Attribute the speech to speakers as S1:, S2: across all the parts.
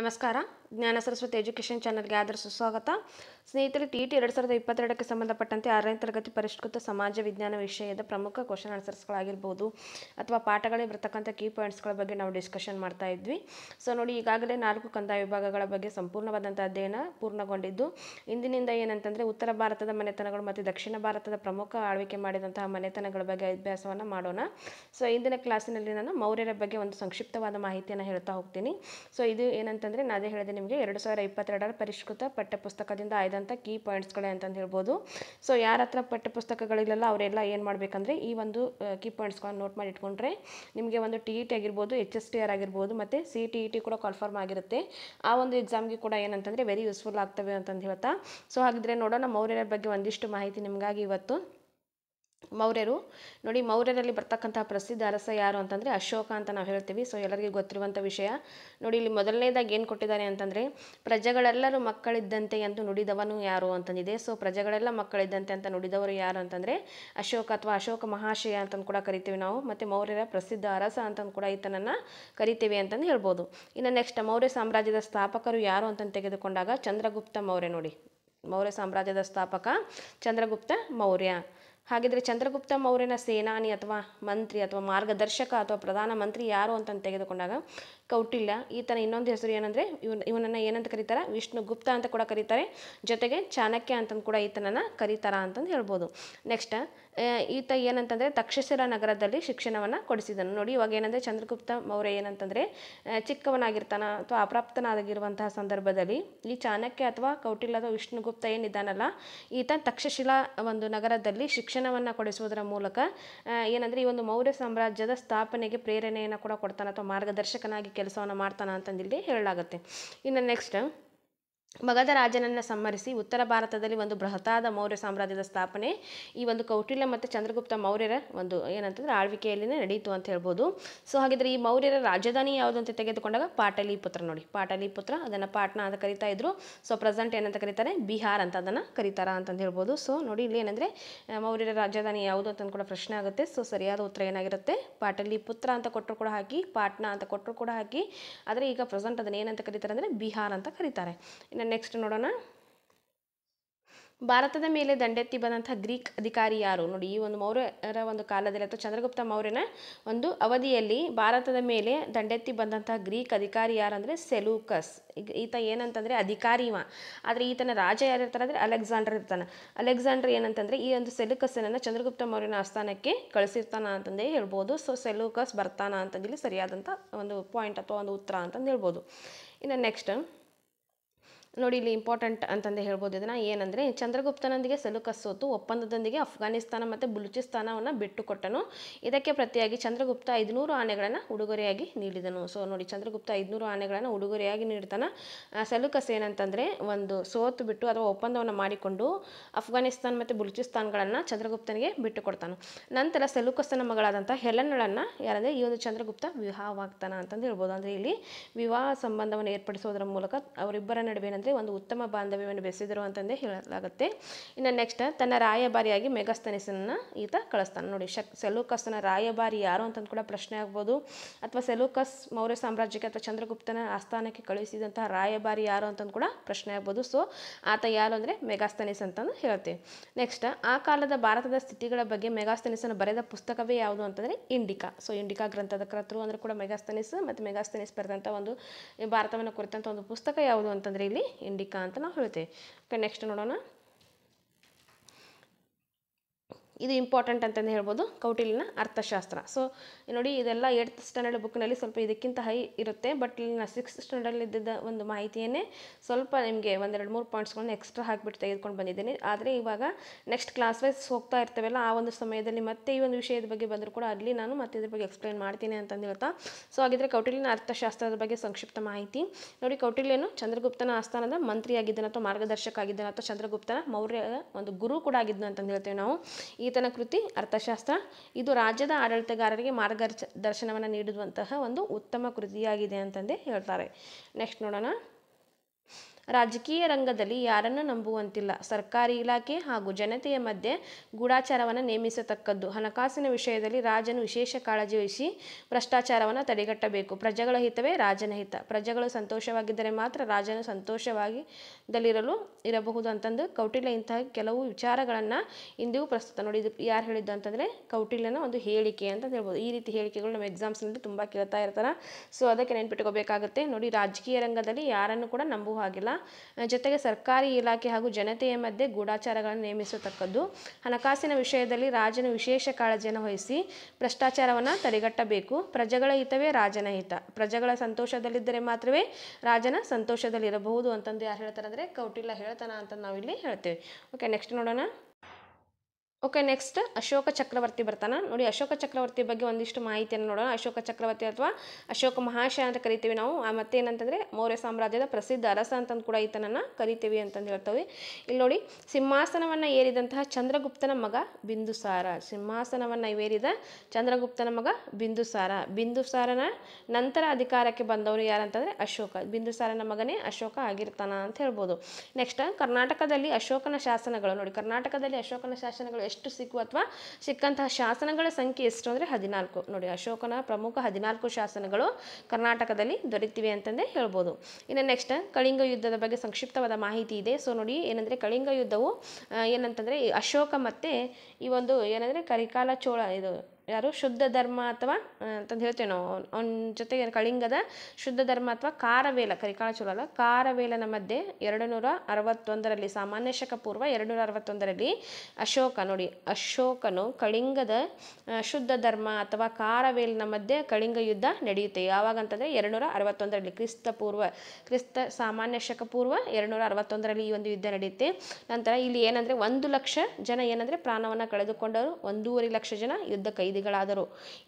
S1: नमस्कार ಜ್ಞಾನ ಸರಸ್ವತಿ ಎಜುಕೇಷನ್ ಚಾನಲ್ಗೆ ಆದರ ಸುಸ್ವಾಗತ ಸ್ನೇಹಿತರೆ ಟಿ ಟಿ ಎರಡು ಸಾವಿರದ ಇಪ್ಪತ್ತೆರಡಕ್ಕೆ ಸಂಬಂಧಪಟ್ಟಂತೆ ಆರನೇ ತರಗತಿ ಪರಿಷ್ಕೃತ ಸಮಾಜ ವಿಜ್ಞಾನ ವಿಷಯದ ಪ್ರಮುಖ ಕ್ವಶನ್ ಆನ್ಸರ್ಸ್ಗಳಾಗಿರ್ಬೋದು ಅಥವಾ ಪಾಠಗಳಿಗೆ ಬರ್ತಕ್ಕಂಥ ಕೀ ಪಾಯಿಂಟ್ಸ್ಗಳ ಬಗ್ಗೆ ನಾವು ಡಿಸ್ಕಷನ್ ಮಾಡ್ತಾ ಇದ್ವಿ ಸೊ ನೋಡಿ ಈಗಾಗಲೇ ನಾಲ್ಕು ಕಂದಾಯ ವಿಭಾಗಗಳ ಬಗ್ಗೆ ಸಂಪೂರ್ಣವಾದಂಥ ಅಧ್ಯಯನ ಪೂರ್ಣಗೊಂಡಿದ್ದು ಇಂದಿನಿಂದ ಏನಂತಂದರೆ ಉತ್ತರ ಭಾರತದ ಮನೆತನಗಳು ಮತ್ತು ದಕ್ಷಿಣ ಭಾರತದ ಪ್ರಮುಖ ಆಳ್ವಿಕೆ ಮಾಡಿದಂತಹ ಮನೆತನಗಳ ಬಗ್ಗೆ ಅಭ್ಯಾಸವನ್ನು ಮಾಡೋಣ ಸೊ ಇಂದಿನ ಕ್ಲಾಸಿನಲ್ಲಿ ನಾನು ಮೌರ್ಯರ ಬಗ್ಗೆ ಒಂದು ಸಂಕ್ಷಿಪ್ತವಾದ ಮಾಹಿತಿಯನ್ನು ಹೇಳ್ತಾ ಹೋಗ್ತೀನಿ ಸೊ ಇದು ಏನಂತಂದರೆ ನಾನೇ ಹೇಳಿದೆ ನಿಮಗೆ ಎರಡು ಸಾವಿರ ಇಪ್ಪತ್ತೆರಡರ ಪರಿಷ್ಕೃತ ಪಠ್ಯಪುಸ್ತಕದಿಂದ ಆಯ್ದಂಥ ಕೀ ಪಾಯಿಂಟ್ಸ್ಗಳೇ ಅಂತಂದು ಹೇಳ್ಬೋದು ಸೊ ಯಾರ ಹತ್ರ ಪಠ್ಯಪುಸ್ತಕಗಳಿಲ್ಲ ಅವರೆಲ್ಲ ಏನು ಮಾಡಬೇಕಂದ್ರೆ ಈ ಒಂದು ಕೀ ಪಾಯಿಂಟ್ಸ್ಗಳನ್ನ ನೋಟ್ ಮಾಡಿ ಇಟ್ಕೊಂಡ್ರೆ ನಿಮಗೆ ಒಂದು ಟಿ ಇ ಟಿ ಆಗಿರ್ಬೋದು ಎಚ್ ಎಸ್ ಟಿ ಆರ್ ಆಗಿರ್ಬೋದು ಮತ್ತು C T E e T ಕೂಡ ಕನ್ಫರ್ಮ್ ಆಗಿರುತ್ತೆ ಆ ಒಂದು ಎಕ್ಸಾಮ್ಗೆ ಕೂಡ ಏನಂತಂದರೆ ವೆರಿ ಯೂಸ್ಫುಲ್ ಆಗ್ತವೆ ಅಂತಂದು ಹೇಳ್ತಾ ಸೊ ಹಾಗಿದ್ರೆ ನೋಡೋಣ ಮೌರ್ಯರ ಬಗ್ಗೆ ಒಂದಿಷ್ಟು ಮಾಹಿತಿ ನಿಮಗಾಗಿ ಇವತ್ತು ಮೌರ್ಯರು ನೋಡಿ ಮೌರ್ಯರಲ್ಲಿ ಬರ್ತಕ್ಕಂತಹ ಪ್ರಸಿದ್ಧ ಅರಸ ಯಾರು ಅಂತಂದರೆ ಅಶೋಕ ಅಂತ ನಾವು ಹೇಳ್ತೀವಿ ಸೊ ಎಲ್ಲರಿಗೂ ಗೊತ್ತಿರುವಂಥ ವಿಷಯ ನೋಡಿ ಇಲ್ಲಿ ಮೊದಲನೇದಾಗಿ ಏನು ಕೊಟ್ಟಿದ್ದಾರೆ ಅಂತಂದರೆ ಪ್ರಜೆಗಳೆಲ್ಲರೂ ಮಕ್ಕಳಿದ್ದಂತೆ ಎಂದು ನುಡಿದವನು ಯಾರು ಅಂತಂದಿದೆ ಸೊ ಪ್ರಜೆಗಳೆಲ್ಲ ಮಕ್ಕಳಿದ್ದಂತೆ ಅಂತ ನುಡಿದವರು ಯಾರು ಅಂತಂದರೆ ಅಶೋಕ ಅಥವಾ ಅಶೋಕ ಮಹಾಶಯ ಅಂತಂದು ಕೂಡ ಕರಿತೀವಿ ನಾವು ಮತ್ತು ಮೌರ್ಯರ ಪ್ರಸಿದ್ಧ ಅರಸ ಅಂತಂದು ಕೂಡ ಈತನನ್ನು ಕರಿತೀವಿ ಅಂತಂದು ಹೇಳ್ಬೋದು ಇನ್ನು ನೆಕ್ಸ್ಟ್ ಮೌರ್ಯ ಸಾಮ್ರಾಜ್ಯದ ಸ್ಥಾಪಕರು ಯಾರು ಅಂತಂದು ತೆಗೆದುಕೊಂಡಾಗ ಚಂದ್ರಗುಪ್ತ ಮೌರ್ಯ ನೋಡಿ ಮೌರ್ಯ ಸಾಮ್ರಾಜ್ಯದ ಸ್ಥಾಪಕ ಚಂದ್ರಗುಪ್ತ ಮೌರ್ಯ ಹಾಗಿದ್ರೆ ಚಂದ್ರಗುಪ್ತ ಮೌರ್ಯನ ಸೇನಾನಿ ಅಥವಾ ಮಂತ್ರಿ ಅಥವಾ ಮಾರ್ಗದರ್ಶಕ ಅಥವಾ ಪ್ರಧಾನ ಮಂತ್ರಿ ಯಾರು ಅಂತಂದು ತೆಗೆದುಕೊಂಡಾಗ ಕೌಟಿಲ್ಯ ಈತನ ಇನ್ನೊಂದು ಹೆಸರು ಏನಂದರೆ ಇವನ್ ಇವನನ್ನು ಏನಂತ ಕರೀತಾರೆ ವಿಷ್ಣುಗುಪ್ತ ಅಂತ ಕೂಡ ಕರೀತಾರೆ ಜೊತೆಗೆ ಚಾಣಕ್ಯ ಅಂತಂದು ಕೂಡ ಈತನನ್ನು ಕರೀತಾರ ಅಂತಂದು ಹೇಳ್ಬೋದು ನೆಕ್ಸ್ಟ್ ಈತ ಏನಂತಂದರೆ ತಕ್ಷಶಿಲ ನಗರದಲ್ಲಿ ಶಿಕ್ಷಣವನ್ನು ಕೊಡಿಸಿದನು ನೋಡಿ ಇವಾಗ ಏನಂದರೆ ಚಂದ್ರಗುಪ್ತ ಮೌರ್ಯ ಏನಂತಂದರೆ ಚಿಕ್ಕವನಾಗಿರ್ತಾನ ಅಥವಾ ಅಪ್ರಾಪ್ತನಾಗಿರುವಂತಹ ಸಂದರ್ಭದಲ್ಲಿ ಈ ಚಾಣಕ್ಯ ಅಥವಾ ಕೌಟಿಲ್ಯ ಅಥವಾ ವಿಷ್ಣುಗುಪ್ತ ಏನಿದ್ದಾನಲ್ಲ ಈತ ತಕ್ಷಶಿಲಾ ಒಂದು ನಗರದಲ್ಲಿ ಶಿಕ್ಷಣ ಶಿಕ್ಷಣವನ್ನು ಕೊಡಿಸುವುದರ ಮೂಲಕ ಏನಂದರೆ ಈ ಒಂದು ಮೌರ್ಯ ಸಾಮ್ರಾಜ್ಯದ ಸ್ಥಾಪನೆಗೆ ಪ್ರೇರಣೆಯನ್ನು ಕೂಡ ಕೊಡ್ತಾನೆ ಅಥವಾ ಮಾರ್ಗದರ್ಶಕನಾಗಿ ಕೆಲಸವನ್ನು ಮಾಡ್ತಾನೆ ಅಂತಂದಿಲ್ಲಿ ಹೇಳಲಾಗುತ್ತೆ ಇನ್ನು ನೆಕ್ಸ್ಟ್ ಮಗಧ ರಾಜನನ್ನು ಸಂಹರಿಸಿ ಉತ್ತರ ಭಾರತದಲ್ಲಿ ಒಂದು ಬೃಹತಾದ ಮೌರ್ಯ ಸಾಮ್ರಾಜ್ಯದ ಸ್ಥಾಪನೆ ಈ ಒಂದು ಕೌಟಿಲ್ಯ ಮತ್ತು ಚಂದ್ರಗುಪ್ತ ಮೌರ್ಯರ ಒಂದು ಏನಂತಂದರೆ ಆಳ್ವಿಕೆಯಲ್ಲಿನೇ ನಡೆಯಿತು ಅಂತ ಹೇಳ್ಬೋದು ಸೊ ಹಾಗಿದ್ರೆ ಈ ಮೌರ್ಯರ ರಾಜಧಾನಿ ಯಾವುದು ಅಂತ ತೆಗೆದುಕೊಂಡಾಗ ಪಾಟಲಿಪುತ್ರ ನೋಡಿ ಪಾಟಲಿಪುತ್ರ ಅದನ್ನು ಪಾಟ್ನಾ ಅಂತ ಕರಿತಾ ಇದ್ರು ಸೊ ಪ್ರೆಸೆಂಟ್ ಏನಂತ ಕರೀತಾರೆ ಬಿಹಾರ್ ಅಂತ ಅದನ್ನು ಕರೀತಾರ ಅಂತಂದು ಹೇಳ್ಬೋದು ಸೊ ನೋಡಿ ಇಲ್ಲಿ ಏನಂದರೆ ಮೌರ್ಯರ ರಾಜಧಾನಿ ಯಾವುದು ಅಂತ ಕೂಡ ಪ್ರಶ್ನೆ ಆಗುತ್ತೆ ಸೊ ಸರಿಯಾದ ಉತ್ತರ ಏನಾಗಿರುತ್ತೆ ಪಾಟಲಿಪುತ್ರ ಅಂತ ಕೊಟ್ಟರು ಕೂಡ ಹಾಕಿ ಪಾಟ್ನಾ ಅಂತ ಕೊಟ್ಟರು ಕೂಡ ಹಾಕಿ ಆದರೆ ಈಗ ಪ್ರೆಸೆಂಟ್ ಅದನ್ನು ಏನಂತ ಕರೀತಾರೆ ಅಂದರೆ ಬಿಹಾರ್ ಅಂತ ಕರೀತಾರೆ ನೆಕ್ಸ್ಟ್ ನೋಡೋಣ ಭಾರತದ ಮೇಲೆ ದಂಡೆತ್ತಿ ಬಂದಂಥ ಗ್ರೀಕ್ ಅಧಿಕಾರಿ ಯಾರು ನೋಡಿ ಈ ಒಂದು ಮೌರ್ಯರ ಒಂದು ಕಾಲದಲ್ಲಿ ಅಥವಾ ಚಂದ್ರಗುಪ್ತ ಮೌರ್ಯನ ಒಂದು ಅವಧಿಯಲ್ಲಿ ಭಾರತದ ಮೇಲೆ ದಂಡೆತ್ತಿ ಬಂದಂಥ ಗ್ರೀಕ್ ಅಧಿಕಾರಿ ಯಾರು ಅಂದರೆ ಸೆಲೂಕಸ್ ಈತ ಏನಂತಂದರೆ ಅಧಿಕಾರಿವ ಆದರೆ ಈತನ ರಾಜ ಯಾರು ಅಂದರೆ ಅಲೆಕ್ಸಾಂಡರ್ ಇರ್ತಾನೆ ಅಲೆಕ್ಸಾಂಡರ್ ಏನಂತಂದರೆ ಈ ಒಂದು ಸೆಲುಕಸ್ಸನ್ನು ಚಂದ್ರಗುಪ್ತ ಮೌರ್ಯನ ಆಸ್ಥಾನಕ್ಕೆ ಕಳಿಸಿರ್ತಾನ ಅಂತಂದೇ ಹೇಳ್ಬೋದು ಸೊ ಸೆಲೂಕಸ್ ಬರ್ತಾನ ಅಂತಂದೇಳಿ ಸರಿಯಾದಂಥ ಒಂದು ಪಾಯಿಂಟ್ ಅಥವಾ ಒಂದು ಉತ್ತರ ಅಂತಂದು ಹೇಳ್ಬೋದು ಇನ್ನು ನೆಕ್ಸ್ಟ್ ನೋಡಿ ಇಲ್ಲಿ ಇಂಪಾರ್ಟೆಂಟ್ ಅಂತಂದು ಹೇಳ್ಬೋದು ಇದನ್ನು ಏನಂದರೆ ಚಂದ್ರಗುಪ್ತನೊಂದಿಗೆ ಸಲುಕಸ್ ಸೋತು ಒಪ್ಪಂದದೊಂದಿಗೆ ಅಫ್ಘಾನಿಸ್ತಾನ ಮತ್ತು ಬುಲುಚಿಸ್ತಾನವನ್ನು ಬಿಟ್ಟುಕೊಟ್ಟನು ಇದಕ್ಕೆ ಪ್ರತಿಯಾಗಿ ಚಂದ್ರಗುಪ್ತ ಐದುನೂರು ಆನೆಗಳನ್ನು ಉಡುಗೊರೆಯಾಗಿ ನೀಡಿದನು ಸೊ ನೋಡಿ ಚಂದ್ರಗುಪ್ತ ಐದುನೂರು ಆನೆಗಳನ್ನು ಉಡುಗೊರೆಯಾಗಿ ನೀಡ್ತಾನೆ ಸೆಲುಕಸ್ ಏನಂತಂದರೆ ಒಂದು ಸೋತು ಬಿಟ್ಟು ಅಥವಾ ಒಪ್ಪಂದವನ್ನು ಮಾಡಿಕೊಂಡು ಅಫ್ಘಾನಿಸ್ತಾನ ಮತ್ತು ಬಲೂಚಿಸ್ತಾನ್ಗಳನ್ನು ಚಂದ್ರಗುಪ್ತನಿಗೆ ಬಿಟ್ಟುಕೊಡ್ತಾನೆ ನಂತರ ಸಲುಕಸನ ಮಗಳಾದಂಥ ಹೆಲನ್ನಳನ್ನು ಯಾರಂದರೆ ಈ ಒಂದು ಚಂದ್ರಗುಪ್ತ ವಿವಾಹವಾಗ್ತಾನ ಅಂತಂದು ಹೇಳ್ಬೋದು ಅಂದರೆ ಇಲ್ಲಿ ವಿವಾಹ ಸಂಬಂಧವನ್ನು ಏರ್ಪಡಿಸೋದ್ರ ಮೂಲಕ ಅವರಿಬ್ಬರ ನಡುವೆ ಏನಂದರೆ ಒಂದು ಉತ್ತಮ ಬಾಂಧವ್ಯವನ್ನು ಬೆಸೆದರು ಅಂತಂದೇ ಹೇಳಲಾಗುತ್ತೆ ಇನ್ನು ನೆಕ್ಸ್ಟ್ ತನ್ನ ರಾಯಭಾರಿಯಾಗಿ ಮೆಗಸ್ತನಸನ್ನ ಈತ ಕಳಿಸ್ತಾನೆ ನೋಡಿ ಶಕ್ ಸೆಲೂಕಸ್ನ ರಾಯಭಾರಿ ಯಾರು ಅಂತಂದು ಕೂಡ ಪ್ರಶ್ನೆ ಆಗ್ಬೋದು ಅಥವಾ ಸೆಲೂಕಸ್ ಮೌರ್ಯ ಸಾಮ್ರಾಜ್ಯಕ್ಕೆ ಅಥವಾ ಚಂದ್ರಗುಪ್ತನ ಆಸ್ಥಾನಕ್ಕೆ ಕಳುಹಿಸಿದಂತಹ ರಾಯಭಾರಿ ಯಾರು ಅಂತಂದು ಕೂಡ ಪ್ರಶ್ನೆ ಆಗ್ಬೋದು ಸೊ ಆತ ಯಾರು ಅಂದರೆ ಮೆಗಾಸ್ತನಿಸ್ ಅಂತಂದು ಹೇಳುತ್ತೆ ನೆಕ್ಸ್ಟ್ ಆ ಕಾಲದ ಭಾರತದ ಸ್ಥಿತಿಗಳ ಬಗ್ಗೆ ಮೆಗಾಸ್ತನಿಸನ್ನು ಬರೆದ ಪುಸ್ತಕವೇ ಯಾವುದು ಅಂತಂದರೆ ಇಂಡಿಕಾ ಸೊ ಇಂಡಿಕಾ ಗ್ರಂಥದ ಕರ್ತೃ ಅಂದರೆ ಕೂಡ ಮೆಗಾಸ್ತನಿಸ್ ಮತ್ತು ಮೆಗಾಸ್ತನಿಸ್ ಬರೆದಂಥ ಒಂದು ಭಾರತವನ್ನು ಕುರಿತಂಥ ಒಂದು ಪುಸ್ತಕ ಯಾವುದು ಅಂತಂದರೆ ಇಲ್ಲಿ ಇಂಡಿಕಾ ಅಂತ ನಾವು ಹೇಳ್ತೇವೆ ನೆಕ್ಸ್ಟ್ ನೋಡೋಣ ಇದು ಇಂಪಾರ್ಟೆಂಟ್ ಅಂತಂದು ಹೇಳ್ಬೋದು ಕೌಟಿಲ್ಯನ ಅರ್ಥಶಾಸ್ತ್ರ ಸೊ ನೋಡಿ ಇದೆಲ್ಲ ಏಟ್ತ್ ಸ್ಟ್ಯಾಂಡರ್ಡ್ ಬುಕ್ನಲ್ಲಿ ಸ್ವಲ್ಪ ಇದಕ್ಕಿಂತ ಹೈ ಇರುತ್ತೆ ಬಟ್ ಇಲ್ಲಿ ಸಿಕ್ಸ್ತ್ ಸ್ಟ್ಯಾಂಡರ್ಡ್ ಇದ್ದಿದ್ದ ಒಂದು ಮಾಹಿತಿಯೇ ಸ್ವಲ್ಪ ನಿಮಗೆ ಒಂದೆರಡು ಮೂರು ಪಾಯಿಂಟ್ಸ್ಗಳನ್ನ ಎಕ್ಸ್ಟ್ರಾ ಹಾಕಿಬಿಟ್ಟು ತೆಗೆದುಕೊಂಡು ಬಂದಿದ್ದೀನಿ ಆದರೆ ಇವಾಗ ನೆಕ್ಸ್ಟ್ ಕ್ಲಾಸ್ ವೈಸ್ ಹೋಗ್ತಾ ಇರ್ತೇವಲ್ಲ ಆ ಒಂದು ಸಮಯದಲ್ಲಿ ಮತ್ತೆ ಈ ಒಂದು ವಿಷಯದ ಬಗ್ಗೆ ಬಂದರೂ ಕೂಡ ಅಲ್ಲಿ ನಾನು ಮತ್ತೆ ಇದ್ರ ಬಗ್ಗೆ ಎಕ್ಸ್ಪ್ಲೈನ್ ಮಾಡ್ತೀನಿ ಅಂತಂದು ಹೇಳ್ತಾ ಸೊ ಹಾಗಿದ್ರೆ ಕೌಟಿಲ್ಯನ ಅರ್ಥಶಾಸ್ತ್ರದ ಬಗ್ಗೆ ಸಂಕ್ಷಿಪ್ತ ಮಾಹಿತಿ ನೋಡಿ ಕೌಟಿಲ್ಯನು ಚಂದ್ರಗುಪ್ತನ ಆಸ್ಥಾನದ ಮಂತ್ರಿಯಾಗಿದ್ದನ ಅಥವಾ ಮಾರ್ಗದರ್ಶಕ ಆಗಿದ್ದನ ಅಥವಾ ಚಂದ್ರಗುಪ್ತನ ಮೌರ್ಯ ಒಂದು ಗುರು ಕೂಡ ಆಗಿದ್ದನ ಅಂತಂದು ಹೇಳ್ತೇವೆ ನಾವು ಈ ಈತನ ಕೃತಿ ಅರ್ಥಶಾಸ್ತ್ರ ಇದು ರಾಜ್ಯದ ಆಡಳಿತಗಾರರಿಗೆ ದರ್ಶನವನ್ನು ನೀಡುವಂತಹ ಒಂದು ಉತ್ತಮ ಕೃತಿಯಾಗಿದೆ ಅಂತಂದೇ ಹೇಳ್ತಾರೆ ನೆಕ್ಸ್ಟ್ ನೋಡೋಣ ರಾಜಕೀಯ ರಂಗದಲ್ಲಿ ಯಾರನ್ನು ನಂಬುವಂತಿಲ್ಲ ಸರ್ಕಾರಿ ಇಲಾಖೆ ಹಾಗೂ ಜನತೆಯ ಮಧ್ಯೆ ಗೂಢಾಚಾರವನ್ನು ನೇಮಿಸತಕ್ಕದ್ದು ಹಣಕಾಸಿನ ವಿಷಯದಲ್ಲಿ ರಾಜನು ವಿಶೇಷ ಕಾಳಜಿ ವಹಿಸಿ ಭ್ರಷ್ಟಾಚಾರವನ್ನು ತಡೆಗಟ್ಟಬೇಕು ಪ್ರಜೆಗಳ ಹಿತವೇ ರಾಜನ ಹಿತ ಪ್ರಜೆಗಳು ಸಂತೋಷವಾಗಿದ್ದರೆ ಮಾತ್ರ ರಾಜನು ಸಂತೋಷವಾಗಿ ದಲ್ಲಿರಲು ಇರಬಹುದು ಅಂತಂದು ಕೌಟಿಲ್ಯ ಇಂತಹ ಕೆಲವು ವಿಚಾರಗಳನ್ನು ಇಂದಿಗೂ ಪ್ರಸ್ತುತ ನೋಡಿ ಯಾರು ಹೇಳಿದ್ದು ಅಂತಂದರೆ ಕೌಟಿಲ್ಯನ ಒಂದು ಹೇಳಿಕೆ ಅಂತ ಹೇಳ್ಬೋದು ಈ ರೀತಿ ಹೇಳಿಕೆಗಳು ನಮ್ಮ ಎಕ್ಸಾಮ್ಸ್ನಲ್ಲಿ ತುಂಬ ಕೇಳ್ತಾ ಇರ್ತಾರೆ ಸೊ ಅದಕ್ಕೆ ನೆನ್ಪಿಟ್ಕೋಬೇಕಾಗುತ್ತೆ ನೋಡಿ ರಾಜಕೀಯ ರಂಗದಲ್ಲಿ ಯಾರನ್ನು ಕೂಡ ನಂಬುವ ಹಾಗಿಲ್ಲ ಜೊತೆಗೆ ಸರ್ಕಾರಿ ಇಲಾಖೆ ಹಾಗೂ ಜನತೆಯ ಮಧ್ಯೆ ಗೂಢಾಚಾರಗಳನ್ನು ನೇಮಿಸತಕ್ಕದ್ದು ಹಣಕಾಸಿನ ವಿಷಯದಲ್ಲಿ ರಾಜನ ವಿಶೇಷ ಕಾಳಜಿಯನ್ನು ವಹಿಸಿ ಭ್ರಷ್ಟಾಚಾರವನ್ನು ತಡೆಗಟ್ಟಬೇಕು ಪ್ರಜೆಗಳ ಹಿತವೇ ರಾಜನ ಹಿತ ಪ್ರಜೆಗಳ ಸಂತೋಷದಲ್ಲಿದ್ದರೆ ಮಾತ್ರವೇ ರಾಜನ ಸಂತೋಷದಲ್ಲಿರಬಹುದು ಅಂತಂದು ಯಾರು ಹೇಳ್ತಾರೆ ಅಂದರೆ ಕೌಟಿಲ್ಯ ಹೇಳ್ತಾನ ಅಂತ ನಾವಿಲ್ಲಿ ಹೇಳ್ತೇವೆ ಓಕೆ ನೆಕ್ಸ್ಟ್ ನೋಡೋಣ ಓಕೆ ನೆಕ್ಸ್ಟ್ ಅಶೋಕ ಚಕ್ರವರ್ತಿ ಬರ್ತಾನೆ ನೋಡಿ ಅಶೋಕ ಚಕ್ರವರ್ತಿ ಬಗ್ಗೆ ಒಂದಿಷ್ಟು ಮಾಹಿತಿಯನ್ನು ನೋಡೋಣ ಅಶೋಕ ಚಕ್ರವರ್ತಿ ಅಥವಾ ಅಶೋಕ ಮಹಾಶಯ ಅಂತ ಕರಿತೀವಿ ನಾವು ಏನಂತಂದ್ರೆ ಮೌರ್ಯ ಸಾಮ್ರಾಜ್ಯದ ಪ್ರಸಿದ್ಧ ಅರಸ ಅಂತಂದು ಕೂಡ ಈತನನ್ನು ಕರಿತೀವಿ ಅಂತಂದು ಹೇಳ್ತೀವಿ ಇಲ್ಲಿ ನೋಡಿ ಸಿಂಹಾಸನವನ್ನು ಏರಿದಂತಹ ಚಂದ್ರಗುಪ್ತನ ಮಗ ಬಿಂದುಸಾರ ಸಿಂಹಾಸನವನ್ನು ಏರಿದ ಚಂದ್ರಗುಪ್ತನ ಮಗ ಬಿಂದುಸಾರ ಬಿಂದುಸಾರನ ನಂತರ ಅಧಿಕಾರಕ್ಕೆ ಬಂದವರು ಯಾರಂತಂದರೆ ಅಶೋಕ ಬಿಂದುಸಾರನ ಮಗನೇ ಅಶೋಕ ಆಗಿರ್ತಾನ ಅಂತ ಹೇಳ್ಬೋದು ನೆಕ್ಸ್ಟ್ ಕರ್ನಾಟಕದಲ್ಲಿ ಅಶೋಕನ ಶಾಸನಗಳು ನೋಡಿ ಕರ್ನಾಟಕದಲ್ಲಿ ಅಶೋಕನ ಶಾಸನಗಳು ಎಷ್ಟು ಎಷ್ಟು ಸಿಕ್ಕು ಅಥವಾ ಸಿಕ್ಕಂತಹ ಶಾಸನಗಳ ಸಂಖ್ಯೆ ಎಷ್ಟು ಅಂದರೆ ಹದಿನಾಲ್ಕು ನೋಡಿ ಅಶೋಕನ ಪ್ರಮುಖ ಹದಿನಾಲ್ಕು ಶಾಸನಗಳು ಕರ್ನಾಟಕದಲ್ಲಿ ದೊರೆತಿವೆ ಅಂತಂದೇ ಹೇಳ್ಬೋದು ಇನ್ನು ನೆಕ್ಸ್ಟ್ ಕಳಿಂಗ ಯುದ್ಧದ ಬಗ್ಗೆ ಸಂಕ್ಷಿಪ್ತವಾದ ಮಾಹಿತಿ ಇದೆ ಸೊ ನೋಡಿ ಏನಂದರೆ ಕಳಿಂಗ ಯುದ್ಧವು ಏನಂತಂದರೆ ಅಶೋಕ ಮತ್ತು ಈ ಒಂದು ಏನಂದರೆ ಕರಿಕಾಲ ಚೋಳ ಇದು ಯಾರು ಶುದ್ಧ ಧರ್ಮ ಅಥವಾ ಅಂತಂದು ಹೇಳ್ತೇವೆ ನಾವು ಅವನ ಜೊತೆಗೆ ಕಳಿಂಗದ ಶುದ್ಧ ಧರ್ಮ ಅಥವಾ ಕಾರವೇಲ ಕರಿಕಾಳಚೂರ ಅಲ್ಲ ಕಾರವೇಲನ ಮಧ್ಯೆ ಎರಡು ನೂರ ಅರವತ್ತೊಂದರಲ್ಲಿ ಸಾಮಾನ್ಯ ಶಕ ಪೂರ್ವ ಎರಡು ನೂರ ಅರವತ್ತೊಂದರಲ್ಲಿ ಅಶೋಕ ನೋಡಿ ಅಶೋಕನು ಕಳಿಂಗದ ಶುದ್ಧ ಧರ್ಮ ಅಥವಾ ಕಾರವೇಲನ ಮಧ್ಯೆ ಕಳಿಂಗ ಯುದ್ಧ ನಡೆಯುತ್ತೆ ಯಾವಾಗ ಅಂತಂದರೆ ಎರಡು ನೂರ ಅರವತ್ತೊಂದರಲ್ಲಿ ಕ್ರಿಸ್ತ ಪೂರ್ವ ಕ್ರಿಸ್ತ ಸಾಮಾನ್ಯ ಶಕ ಪೂರ್ವ ಎರಡು ನೂರ ಅರವತ್ತೊಂದರಲ್ಲಿ ಈ ಒಂದು ಯುದ್ಧ ನಡೆಯುತ್ತೆ ನಂತರ ಇಲ್ಲಿ ಏನಂದರೆ ಒಂದು ಲಕ್ಷ ಜನ ಏನಂದರೆ ಪ್ರಾಣವನ್ನು ಕಳೆದುಕೊಂಡವರು ಒಂದೂವರೆ ಲಕ್ಷ ಜನ ಯುದ್ಧ ಕೈ ಬಂಧಿಗಳಾದರು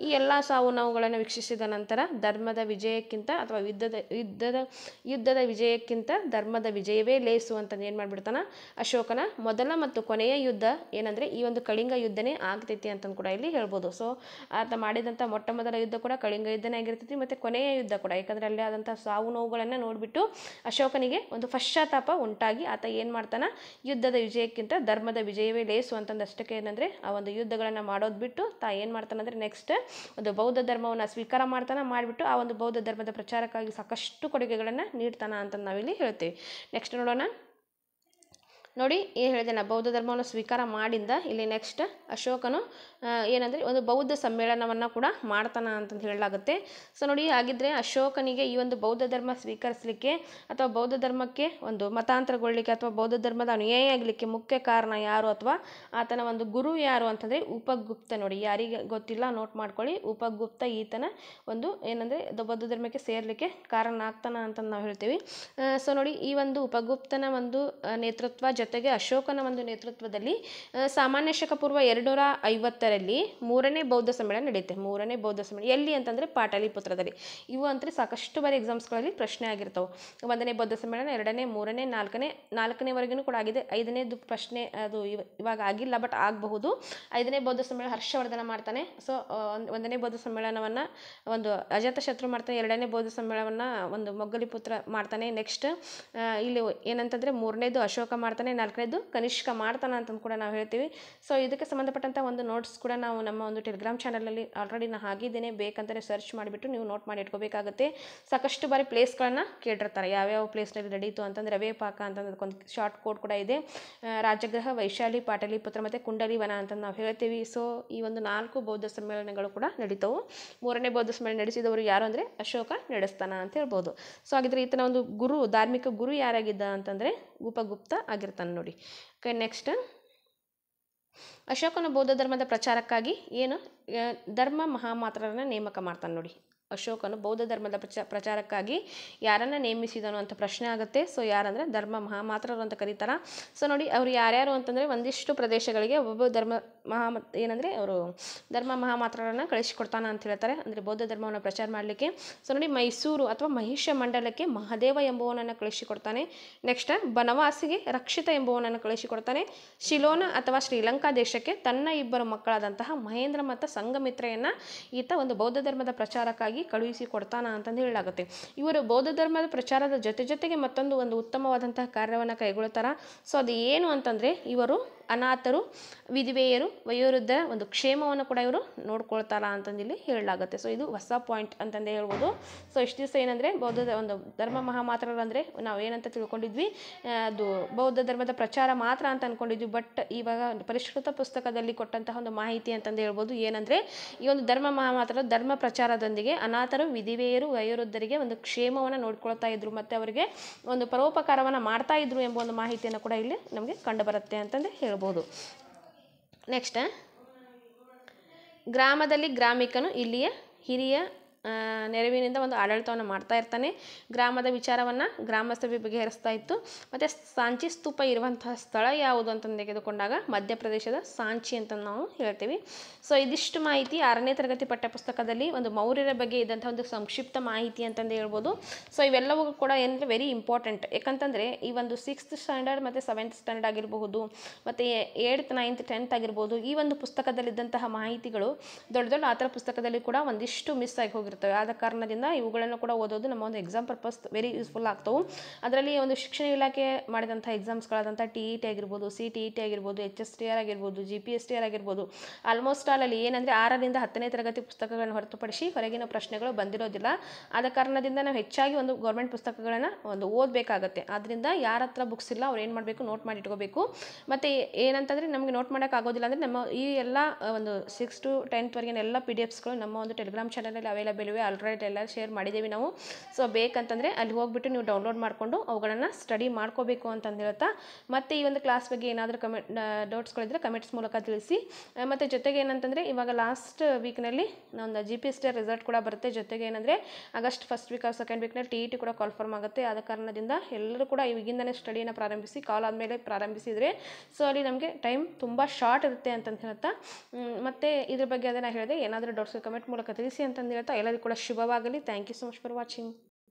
S1: ಈ ಎಲ್ಲ ಸಾವು ನೋವುಗಳನ್ನು ವೀಕ್ಷಿಸಿದ ನಂತರ ಧರ್ಮದ ವಿಜಯಕ್ಕಿಂತ ಅಥವಾ ಯುದ್ಧದ ಯುದ್ಧದ ಯುದ್ಧದ ವಿಜಯಕ್ಕಿಂತ ಧರ್ಮದ ವಿಜಯವೇ ಲೇಸು ಅಂತ ಏನು ಮಾಡಿಬಿಡ್ತಾನೆ ಅಶೋಕನ ಮೊದಲ ಮತ್ತು ಕೊನೆಯ ಯುದ್ಧ ಏನಂದರೆ ಈ ಒಂದು ಕಳಿಂಗ ಯುದ್ಧನೇ ಆಗ್ತೈತಿ ಅಂತಂದು ಕೂಡ ಇಲ್ಲಿ ಹೇಳ್ಬೋದು ಸೊ ಆತ ಮಾಡಿದಂಥ ಮೊಟ್ಟ ಮೊದಲ ಯುದ್ಧ ಕೂಡ ಕಳಿಂಗ ಯುದ್ಧನೇ ಆಗಿರ್ತೈತಿ ಮತ್ತೆ ಕೊನೆಯ ಯುದ್ಧ ಕೂಡ ಯಾಕಂದರೆ ಅಲ್ಲಿ ಆದಂಥ ಸಾವು ನೋವುಗಳನ್ನು ನೋಡಿಬಿಟ್ಟು ಅಶೋಕನಿಗೆ ಒಂದು ಪಶ್ಚಾತ್ತಾಪ ಉಂಟಾಗಿ ಆತ ಏನು ಮಾಡ್ತಾನೆ ಯುದ್ಧದ ವಿಜಯಕ್ಕಿಂತ ಧರ್ಮದ ವಿಜಯವೇ ಲೇಸು ಅಂತಂದಷ್ಟಕ್ಕೆ ಏನಂದರೆ ಆ ಒಂದು ಯುದ್ಧಗಳನ್ನು ಮಾಡೋದು ಬಿಟ್ಟು ತಾ ಏನು ಮಾಡ್ತಾನೆ ಅಂದರೆ ನೆಕ್ಸ್ಟ್ ಒಂದು ಬೌದ್ಧ ಧರ್ಮವನ್ನು ಸ್ವೀಕಾರ ಮಾಡ್ತಾನೆ ಮಾಡಿಬಿಟ್ಟು ಆ ಒಂದು ಬೌದ್ಧ ಧರ್ಮದ ಪ್ರಚಾರಕ್ಕಾಗಿ ಸಾಕಷ್ಟು ಕೊಡುಗೆಗಳನ್ನು ನೀಡ್ತಾನೆ ಅಂತ ನಾವಿಲ್ಲಿ ಹೇಳ್ತೀವಿ ನೆಕ್ಸ್ಟ್ ನೋಡೋಣ ನೋಡಿ ಏನು ಹೇಳಿದೆ ಬೌದ್ಧ ಧರ್ಮವನ್ನು ಸ್ವೀಕಾರ ಮಾಡಿಂದ ಇಲ್ಲಿ ನೆಕ್ಸ್ಟ್ ಅಶೋಕನು ಏನಂದರೆ ಒಂದು ಬೌದ್ಧ ಸಮ್ಮೇಳನವನ್ನು ಕೂಡ ಮಾಡ್ತಾನೆ ಅಂತಂದು ಹೇಳಲಾಗುತ್ತೆ ಸೊ ನೋಡಿ ಹಾಗಿದ್ರೆ ಅಶೋಕನಿಗೆ ಈ ಒಂದು ಬೌದ್ಧ ಧರ್ಮ ಸ್ವೀಕರಿಸಲಿಕ್ಕೆ ಅಥವಾ ಬೌದ್ಧ ಧರ್ಮಕ್ಕೆ ಒಂದು ಮತಾಂತರಗೊಳ್ಳಲಿಕ್ಕೆ ಅಥವಾ ಬೌದ್ಧ ಧರ್ಮದ ಅನುಯಾಯಿ ಆಗಲಿಕ್ಕೆ ಮುಖ್ಯ ಕಾರಣ ಯಾರು ಅಥವಾ ಆತನ ಒಂದು ಗುರು ಯಾರು ಅಂತಂದರೆ ಉಪಗುಪ್ತ ನೋಡಿ ಯಾರಿಗೆ ಗೊತ್ತಿಲ್ಲ ನೋಟ್ ಮಾಡ್ಕೊಳ್ಳಿ ಉಪಗುಪ್ತ ಈತನ ಒಂದು ಏನಂದರೆ ಬೌದ್ಧ ಧರ್ಮಕ್ಕೆ ಸೇರಲಿಕ್ಕೆ ಕಾರಣ ಆಗ್ತಾನ ಅಂತ ನಾವು ಹೇಳ್ತೀವಿ ಸೊ ನೋಡಿ ಈ ಒಂದು ಉಪಗುಪ್ತನ ಒಂದು ನೇತೃತ್ವ ಜೊತೆಗೆ ಅಶೋಕನ ಒಂದು ನೇತೃತ್ವದಲ್ಲಿ ಸಾಮಾನ್ಯ ಶಕಪೂರ್ವ ಪೂರ್ವ ಎರಡುನೂರ ಐವತ್ತರಲ್ಲಿ ಮೂರನೇ ಬೌದ್ಧ ಸಮ್ಮೇಳನ ನಡೆಯುತ್ತೆ ಮೂರನೇ ಬೌದ್ಧ ಸಮ್ಮೇಳನ ಎಲ್ಲಿ ಅಂತಂದರೆ ಪಾಟಲಿಪುತ್ರದಲ್ಲಿ ಇವು ಅಂದರೆ ಸಾಕಷ್ಟು ಬಾರಿ ಎಕ್ಸಾಮ್ಸ್ಗಳಲ್ಲಿ ಪ್ರಶ್ನೆ ಆಗಿರ್ತವೆ ಒಂದನೇ ಬೌದ್ಧ ಸಮ್ಮೇಳನ ಎರಡನೇ ಮೂರನೇ ನಾಲ್ಕನೇ ನಾಲ್ಕನೇವರೆಗೂ ಕೂಡ ಆಗಿದೆ ಐದನೇದು ಪ್ರಶ್ನೆ ಅದು ಇವಾಗ ಆಗಿಲ್ಲ ಬಟ್ ಆಗಬಹುದು ಐದನೇ ಬೌದ್ಧ ಸಮ್ಮೇಳನ ಹರ್ಷವರ್ಧನ ಮಾಡ್ತಾನೆ ಸೊ ಒಂದನೇ ಬೌದ್ಧ ಸಮ್ಮೇಳನವನ್ನು ಒಂದು ಶತ್ರು ಮಾಡ್ತಾನೆ ಎರಡನೇ ಬೌದ್ಧ ಸಮ್ಮೇಳನವನ್ನು ಒಂದು ಮೊಗ್ಗಲಿ ಪುತ್ರ ಮಾಡ್ತಾನೆ ನೆಕ್ಸ್ಟ್ ಇಲ್ಲಿ ಏನಂತಂದರೆ ಮೂರನೇದು ಅಶೋಕ ಮಾಡ್ತಾನೆ ನಾಲ್ಕನೇದು ಕನಿಷ್ಕ ಮಾಡ್ತಾನ ಅಂತ ಕೂಡ ನಾವು ಹೇಳ್ತೀವಿ ಸೊ ಇದಕ್ಕೆ ಸಂಬಂಧಪಟ್ಟಂಥ ಒಂದು ನೋಟ್ಸ್ ಕೂಡ ನಾವು ನಮ್ಮ ಒಂದು ಟೆಲಿಗ್ರಾಮ್ ಚಾನಲಲ್ಲಿ ಆಲ್ರೆಡಿ ನಾನು ಹಾಗಿದ್ದೇನೆ ಬೇಕಂತಲೇ ಸರ್ಚ್ ಮಾಡಿಬಿಟ್ಟು ನೀವು ನೋಟ್ ಮಾಡಿ ಇಟ್ಕೋಬೇಕಾಗುತ್ತೆ ಸಾಕಷ್ಟು ಬಾರಿ ಪ್ಲೇಸ್ಗಳನ್ನು ಕೇಳಿರ್ತಾರೆ ಯಾವ್ಯಾವ ಪ್ಲೇಸ್ನಲ್ಲಿ ನಡೀತು ಅಂತಂದ್ರೆ ರವೆ ಪಾಕ ಅಂತಂದಕ್ಕೊಂದು ಶಾರ್ಟ್ ಕೋಡ್ ಕೂಡ ಇದೆ ರಾಜಗೃಹ ವೈಶಾಲಿ ಪಾಟಲಿಪುತ್ರ ಮತ್ತು ಕುಂಡಲಿ ವನ ಅಂತ ನಾವು ಹೇಳ್ತೀವಿ ಸೊ ಈ ಒಂದು ನಾಲ್ಕು ಬೌದ್ಧ ಸಮ್ಮೇಳನಗಳು ಕೂಡ ನಡೀತವು ಮೂರನೇ ಬೌದ್ಧ ಸಮ್ಮೇಳನ ನಡೆಸಿದವರು ಯಾರು ಅಂದರೆ ಅಶೋಕ ನಡೆಸ್ತಾನ ಅಂತ ಹೇಳ್ಬೋದು ಸೊ ಹಾಗಿದ್ರೆ ಈತನ ಒಂದು ಗುರು ಧಾರ್ಮಿಕ ಗುರು ಯಾರಾಗಿದ್ದ ಅಂತಂದರೆ ಗುಪಗುಪ್ತ ಆಗಿರ್ತಾನೆ ಮಾಡ್ತಾನೆ ನೋಡಿ ಓಕೆ ನೆಕ್ಸ್ಟ್ ಅಶೋಕನ ಬೌದ್ಧ ಧರ್ಮದ ಪ್ರಚಾರಕ್ಕಾಗಿ ಏನು ಧರ್ಮ ಮಹಾಮಾತ್ರರನ್ನು ನೇಮಕ ಮಾಡ್ತಾನೆ ನೋಡಿ ಅಶೋಕನು ಬೌದ್ಧ ಧರ್ಮದ ಪ್ರಚ ಪ್ರಚಾರಕ್ಕಾಗಿ ಯಾರನ್ನು ನೇಮಿಸಿದನು ಅಂತ ಪ್ರಶ್ನೆ ಆಗುತ್ತೆ ಸೊ ಯಾರಂದರೆ ಧರ್ಮ ಮಹಾಮಾತ್ರರು ಅಂತ ಕರೀತಾರೆ ಸೊ ನೋಡಿ ಅವ್ರು ಯಾರ್ಯಾರು ಅಂತಂದರೆ ಒಂದಿಷ್ಟು ಪ್ರದೇಶಗಳಿಗೆ ಒಬ್ಬೊಬ್ಬ ಧರ್ಮ ಮಹಾ ಏನಂದರೆ ಅವರು ಧರ್ಮ ಮಹಾಮಾತ್ರರನ್ನು ಕಳಿಸಿಕೊಡ್ತಾನೆ ಅಂತ ಹೇಳ್ತಾರೆ ಅಂದರೆ ಬೌದ್ಧ ಧರ್ಮವನ್ನು ಪ್ರಚಾರ ಮಾಡಲಿಕ್ಕೆ ಸೊ ನೋಡಿ ಮೈಸೂರು ಅಥವಾ ಮಹಿಷ ಮಂಡಲಕ್ಕೆ ಮಹಾದೇವ ಎಂಬುವನನ್ನು ಕಳಿಸಿಕೊಡ್ತಾನೆ ನೆಕ್ಸ್ಟ್ ಬನವಾಸಿಗೆ ರಕ್ಷಿತ ಎಂಬುವನನ್ನು ಕಳಿಸಿಕೊಡ್ತಾನೆ ಶಿಲೋನ ಅಥವಾ ಶ್ರೀಲಂಕಾ ದೇಶಕ್ಕೆ ತನ್ನ ಇಬ್ಬರು ಮಕ್ಕಳಾದಂತಹ ಮಹೇಂದ್ರ ಮತ್ತು ಸಂಘಮಿತ್ರೆಯನ್ನು ಈತ ಒಂದು ಬೌದ್ಧ ಧರ್ಮದ ಪ್ರಚಾರಕ್ಕಾಗಿ ಕಳುಹಿಸಿ ಕೊಡ್ತಾನ ಅಂತಂದು ಹೇಳಲಾಗುತ್ತೆ ಇವರು ಬೌದ್ಧ ಧರ್ಮದ ಪ್ರಚಾರದ ಜೊತೆ ಜೊತೆಗೆ ಮತ್ತೊಂದು ಒಂದು ಉತ್ತಮವಾದಂತಹ ಕಾರ್ಯವನ್ನು ಕೈಗೊಳ್ತಾರ ಸೊ ಅದು ಏನು ಅಂತಂದರೆ ಇವರು ಅನಾಥರು ವಿಧವೆಯರು ವಯೋವೃದ್ಧರ ಒಂದು ಕ್ಷೇಮವನ್ನು ಕೂಡ ಇವರು ನೋಡ್ಕೊಳ್ತಾರ ಇಲ್ಲಿ ಹೇಳಲಾಗುತ್ತೆ ಸೊ ಇದು ಹೊಸ ಪಾಯಿಂಟ್ ಅಂತಂದೇ ಹೇಳ್ಬೋದು ಸೊ ಇಷ್ಟು ದಿವಸ ಏನಂದರೆ ಬೌದ್ಧ ಒಂದು ಧರ್ಮ ಮಹಾಮಾತ್ರರಂದರೆ ನಾವು ಏನಂತ ತಿಳ್ಕೊಂಡಿದ್ವಿ ಅದು ಬೌದ್ಧ ಧರ್ಮದ ಪ್ರಚಾರ ಮಾತ್ರ ಅಂತ ಅಂದ್ಕೊಂಡಿದ್ವಿ ಬಟ್ ಇವಾಗ ಒಂದು ಪರಿಷ್ಕೃತ ಪುಸ್ತಕದಲ್ಲಿ ಕೊಟ್ಟಂತಹ ಒಂದು ಮಾಹಿತಿ ಅಂತಂದು ಹೇಳ್ಬೋದು ಏನಂದರೆ ಈ ಒಂದು ಧರ್ಮ ಮಹಾಮಾತ್ರ ಧರ್ಮ ಪ್ರಚಾರದೊಂದಿಗೆ ಅನಾಥರು ವಿಧಿವೆಯರು ವಯೋವೃದ್ಧರಿಗೆ ಒಂದು ಕ್ಷೇಮವನ್ನು ನೋಡ್ಕೊಳ್ತಾ ಇದ್ರು ಮತ್ತು ಅವರಿಗೆ ಒಂದು ಪರೋಪಕಾರವನ್ನು ಮಾಡ್ತಾ ಇದ್ರು ಎಂಬ ಒಂದು ಮಾಹಿತಿಯನ್ನು ಕೂಡ ಇಲ್ಲಿ ನಮಗೆ ಕಂಡುಬರುತ್ತೆ ಅಂತಂದು ಹೇಳ್ಬೋದು ಹೇಳ್ಬೋದು ನೆಕ್ಸ್ಟ್ ಗ್ರಾಮದಲ್ಲಿ ಗ್ರಾಮಿಕನು ಇಲ್ಲಿಯ ಹಿರಿಯ ನೆರವಿನಿಂದ ಒಂದು ಆಡಳಿತವನ್ನು ಮಾಡ್ತಾ ಇರ್ತಾನೆ ಗ್ರಾಮದ ವಿಚಾರವನ್ನು ಗ್ರಾಮಸ್ಥಭೆ ಬಗೆಹರಿಸ್ತಾ ಇತ್ತು ಮತ್ತು ಸಾಂಚಿ ಸ್ತೂಪ ಇರುವಂತಹ ಸ್ಥಳ ಯಾವುದು ಅಂತ ತೆಗೆದುಕೊಂಡಾಗ ಮಧ್ಯಪ್ರದೇಶದ ಸಾಂಚಿ ಅಂತ ನಾವು ಹೇಳ್ತೀವಿ ಸೊ ಇದಿಷ್ಟು ಮಾಹಿತಿ ಆರನೇ ತರಗತಿ ಪಠ್ಯಪುಸ್ತಕದಲ್ಲಿ ಒಂದು ಮೌರ್ಯರ ಬಗ್ಗೆ ಇದ್ದಂಥ ಒಂದು ಸಂಕ್ಷಿಪ್ತ ಮಾಹಿತಿ ಅಂತಂದು ಹೇಳ್ಬೋದು ಸೊ ಇವೆಲ್ಲವೂ ಕೂಡ ಏನಂದರೆ ವೆರಿ ಇಂಪಾರ್ಟೆಂಟ್ ಯಾಕಂತಂದರೆ ಈ ಒಂದು ಸಿಕ್ಸ್ತ್ ಸ್ಟ್ಯಾಂಡರ್ಡ್ ಮತ್ತು ಸೆವೆಂತ್ ಸ್ಟ್ಯಾಂಡರ್ಡ್ ಆಗಿರಬಹುದು ಮತ್ತು ಏಯ್ತ್ ನೈನ್ತ್ ಟೆಂತ್ ಆಗಿರ್ಬೋದು ಈ ಒಂದು ಪುಸ್ತಕದಲ್ಲಿದ್ದಂತಹ ಮಾಹಿತಿಗಳು ದೊಡ್ಡ ದೊಡ್ಡ ಆ ಥರ ಪುಸ್ತಕದಲ್ಲಿ ಕೂಡ ಒಂದಿಷ್ಟು ಮಿಸ್ ಆಗಿ ಹೋಗಿ ಆಗಿರ್ತವೆ ಆದ ಕಾರಣದಿಂದ ಇವುಗಳನ್ನು ಕೂಡ ಓದೋದು ನಮ್ಮ ಒಂದು ಎಕ್ಸಾಮ್ ಪರ್ಪಸ್ ವೆರಿ ಯೂಸ್ಫುಲ್ ಆಗ್ತವೆ ಅದರಲ್ಲಿ ಒಂದು ಶಿಕ್ಷಣ ಇಲಾಖೆ ಮಾಡಿದಂಥ ಎಕ್ಸಾಮ್ಸ್ಗಳಾದಂಥ ಟಿ ಇ e ಟಿ ಆಗಿರ್ಬೋದು ಸಿ ಟಿ ಇ ಟಿ ಆಗಿರ್ಬೋದು ಎಚ್ ಎಸ್ ಟಿ ಆರ್ ಆಗಿರ್ಬೋದು G P S T R ಆಗಿರ್ಬೋದು ಆಲ್ಮೋಸ್ಟ್ ಅಲ್ಲಿ ಏನಂದರೆ ಆರರಿಂದ ಹತ್ತನೇ ತರಗತಿ ಪುಸ್ತಕಗಳನ್ನು ಹೊರತುಪಡಿಸಿ ಹೊರಗಿನ ಪ್ರಶ್ನೆಗಳು ಬಂದಿರೋದಿಲ್ಲ ಆದ ಕಾರಣದಿಂದ ನಾವು ಹೆಚ್ಚಾಗಿ ಒಂದು ಗೌರ್ಮೆಂಟ್ ಪುಸ್ತಕಗಳನ್ನು ಒಂದು ಓದಬೇಕಾಗತ್ತೆ ಆದ್ದರಿಂದ ಯಾರ ಹತ್ರ ಬುಕ್ಸ್ ಇಲ್ಲ ಅವ್ರು ಏನು ಮಾಡಬೇಕು ನೋಟ್ ಮಾಡಿ ಇಟ್ಕೋಬೇಕು ಮತ್ತು ಏನಂತಂದರೆ ನಮಗೆ ನೋಟ್ ಮಾಡೋಕ್ಕಾಗೋದಿಲ್ಲ ಅಂದರೆ ನಮ್ಮ ಈ ಎಲ್ಲ ಒಂದು ಸಿಕ್ಸ್ ಟು ಟೆಂತ್ವರೆಗಿನ ಎಲ್ಲ ಪಿ ಡಿ ಎಫ್ಸ್ಗಳು ನಮ್ಮ ಒಂದು ಟೆಲಿಗ್ರಾಮ್ ಚಾನಲಲ್ಲಿ ಅವೈಲೇಬಲ್ ಅವೈಲೇಬಲ್ವೇ ಆಲ್ರೆಡಿ ಎಲ್ಲ ಶೇರ್ ಮಾಡಿದ್ದೀವಿ ನಾವು ಸೊ ಬೇಕಂತಂದರೆ ಅಲ್ಲಿ ಹೋಗಿಬಿಟ್ಟು ನೀವು ಡೌನ್ಲೋಡ್ ಮಾಡಿಕೊಂಡು ಅವುಗಳನ್ನು ಸ್ಟಡಿ ಮಾಡ್ಕೋಬೇಕು ಅಂತಂದು ಹೇಳ್ತಾ ಮತ್ತು ಈ ಒಂದು ಕ್ಲಾಸ್ ಬಗ್ಗೆ ಏನಾದರೂ ಕಮೆಂಟ್ ಡೌಟ್ಸ್ಗಳಿದ್ರೆ ಕಮೆಂಟ್ಸ್ ಮೂಲಕ ತಿಳಿಸಿ ಮತ್ತು ಜೊತೆಗೆ ಏನಂತಂದರೆ ಇವಾಗ ಲಾಸ್ಟ್ ವೀಕ್ನಲ್ಲಿ ಒಂದು G P S T result ಕೂಡ ಬರುತ್ತೆ ಜೊತೆಗೆ ಏನಂದರೆ August first week of second ವೀಕ್ನಲ್ಲಿ ಟಿ ಇ ಟಿ ಕೂಡ ಕನ್ಫರ್ಮ್ ಆಗುತ್ತೆ ಆದ ಕಾರಣದಿಂದ ಎಲ್ಲರೂ ಕೂಡ ಇವಾಗಿಂದಲೇ ಸ್ಟಡಿಯನ್ನು ಪ್ರಾರಂಭಿಸಿ ಕಾಲ್ ಆದಮೇಲೆ ಪ್ರಾರಂಭಿಸಿದರೆ ಸೊ ಅಲ್ಲಿ ನಮಗೆ ಟೈಮ್ ತುಂಬ ಶಾರ್ಟ್ ಇರುತ್ತೆ ಅಂತಂದು ಹೇಳುತ್ತಾ ಮತ್ತು ಇದ್ರ ಬಗ್ಗೆ ಅದನ್ನು ಹೇಳಿದೆ ಏನಾದರೂ ಡೌಟ್ಸ್ ಕಮೆಂಟ್ ಮೂಲಕ ತಿಳಿಸಿ ಅಂತಂದಿರುತ್ತಾ ಎಲ್ಲ ಎಲ್ಲರಿಗೂ ಕೂಡ ಶುಭವಾಗಲಿ thank you so much for watching